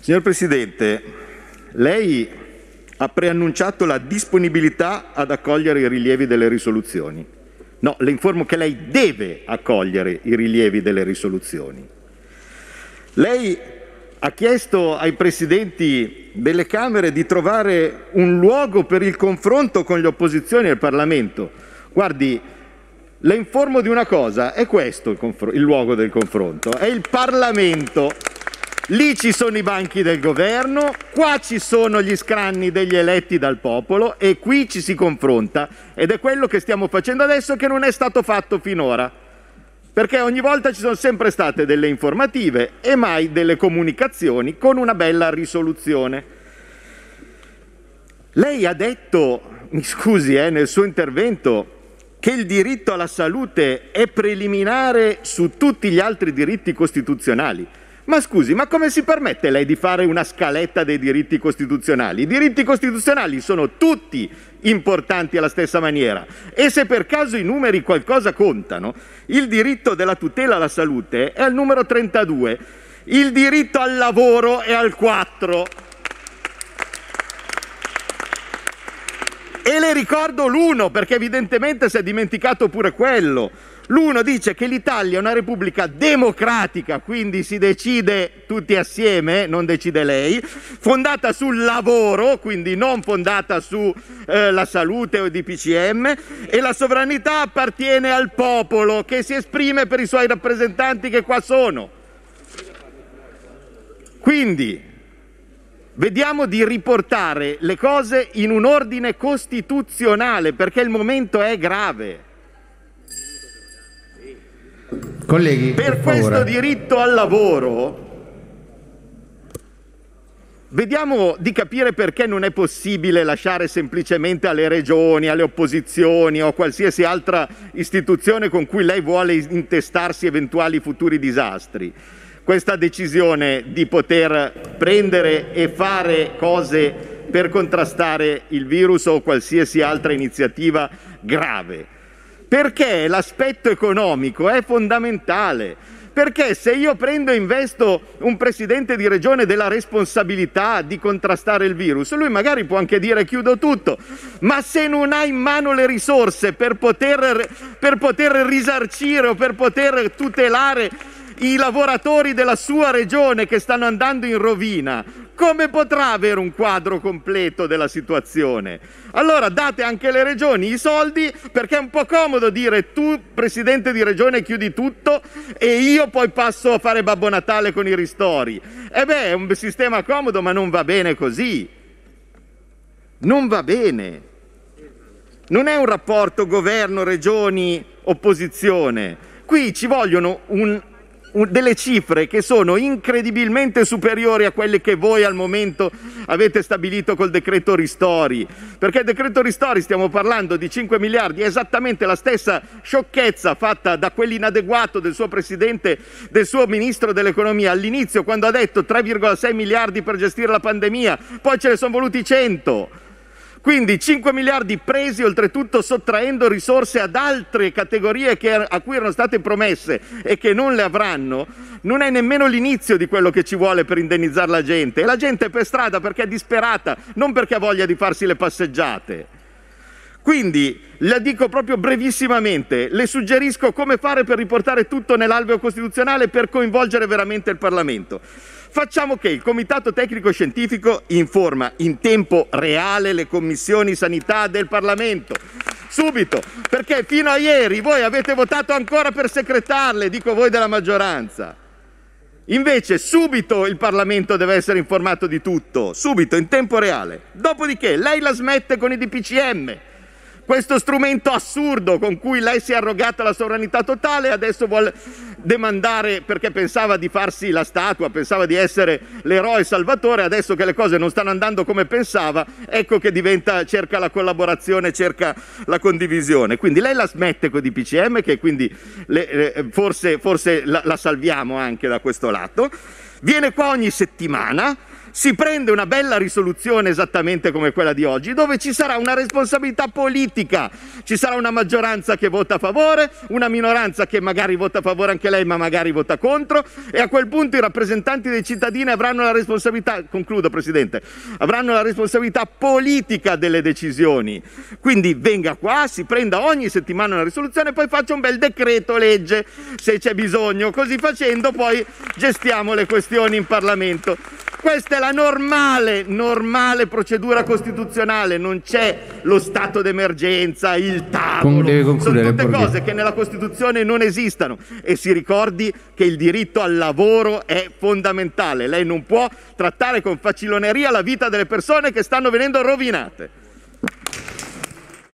Signor Presidente, lei ha preannunciato la disponibilità ad accogliere i rilievi delle risoluzioni. No, le informo che lei deve accogliere i rilievi delle risoluzioni. Lei ha chiesto ai presidenti delle Camere di trovare un luogo per il confronto con le opposizioni e Parlamento. Guardi, le informo di una cosa, è questo il, il luogo del confronto, è il Parlamento. Lì ci sono i banchi del governo, qua ci sono gli scranni degli eletti dal popolo e qui ci si confronta. Ed è quello che stiamo facendo adesso che non è stato fatto finora. Perché ogni volta ci sono sempre state delle informative e mai delle comunicazioni con una bella risoluzione. Lei ha detto, mi scusi, eh, nel suo intervento, che il diritto alla salute è preliminare su tutti gli altri diritti costituzionali. Ma scusi, ma come si permette lei di fare una scaletta dei diritti costituzionali? I diritti costituzionali sono tutti importanti alla stessa maniera e se per caso i numeri qualcosa contano, il diritto della tutela alla salute è al numero 32, il diritto al lavoro è al 4. E le ricordo l'uno, perché evidentemente si è dimenticato pure quello. L'uno dice che l'Italia è una repubblica democratica, quindi si decide tutti assieme, non decide lei, fondata sul lavoro, quindi non fondata sulla eh, salute o i DPCM, e la sovranità appartiene al popolo che si esprime per i suoi rappresentanti che qua sono. Quindi Vediamo di riportare le cose in un ordine costituzionale perché il momento è grave. Colleghi, per, per questo favore. diritto al lavoro Vediamo di capire perché non è possibile lasciare semplicemente alle regioni, alle opposizioni o a qualsiasi altra istituzione con cui lei vuole intestarsi eventuali futuri disastri questa decisione di poter prendere e fare cose per contrastare il virus o qualsiasi altra iniziativa grave. Perché l'aspetto economico è fondamentale. Perché se io prendo e investo un presidente di regione della responsabilità di contrastare il virus, lui magari può anche dire chiudo tutto, ma se non ha in mano le risorse per poter, per poter risarcire o per poter tutelare i lavoratori della sua regione che stanno andando in rovina, come potrà avere un quadro completo della situazione? Allora date anche alle regioni i soldi perché è un po' comodo dire tu presidente di regione chiudi tutto e io poi passo a fare Babbo Natale con i ristori. E eh beh, è un sistema comodo ma non va bene così. Non va bene. Non è un rapporto governo, regioni, opposizione. Qui ci vogliono un delle cifre che sono incredibilmente superiori a quelle che voi al momento avete stabilito col decreto Ristori. Perché il decreto Ristori stiamo parlando di 5 miliardi, è esattamente la stessa sciocchezza fatta da quell'inadeguato del suo presidente, del suo ministro dell'economia all'inizio quando ha detto 3,6 miliardi per gestire la pandemia, poi ce ne sono voluti 100. Quindi 5 miliardi presi oltretutto sottraendo risorse ad altre categorie che, er-, a cui erano state promesse e che non le avranno, non è nemmeno l'inizio di quello che ci vuole per indennizzare la gente. E la gente è per strada perché è disperata, non perché ha voglia di farsi le passeggiate. Quindi la dico proprio brevissimamente, le suggerisco come fare per riportare tutto nell'alveo costituzionale per coinvolgere veramente il Parlamento. Facciamo che il Comitato Tecnico Scientifico informa in tempo reale le commissioni sanità del Parlamento. Subito, perché fino a ieri voi avete votato ancora per secretarle, dico voi della maggioranza. Invece subito il Parlamento deve essere informato di tutto, subito, in tempo reale. Dopodiché lei la smette con i DPCM, questo strumento assurdo con cui lei si è arrogata la sovranità totale e adesso vuole demandare perché pensava di farsi la statua, pensava di essere l'eroe salvatore, adesso che le cose non stanno andando come pensava, ecco che diventa, cerca la collaborazione, cerca la condivisione. Quindi lei la smette con i DPCM che quindi le, eh, forse, forse la, la salviamo anche da questo lato. Viene qua ogni settimana, si prende una bella risoluzione esattamente come quella di oggi, dove ci sarà una responsabilità politica, ci sarà una maggioranza che vota a favore, una minoranza che magari vota a favore anche lei, ma magari vota contro, e a quel punto i rappresentanti dei cittadini avranno la responsabilità, concludo Presidente, avranno la responsabilità politica delle decisioni. Quindi venga qua, si prenda ogni settimana una risoluzione e poi faccia un bel decreto legge se c'è bisogno. Così facendo poi gestiamo le questioni in Parlamento. Questa è la normale, normale procedura costituzionale, non c'è lo stato d'emergenza, il tavolo, sono tutte perché... cose che nella Costituzione non esistono e si ricordi che il diritto al lavoro è fondamentale, lei non può trattare con faciloneria la vita delle persone che stanno venendo rovinate.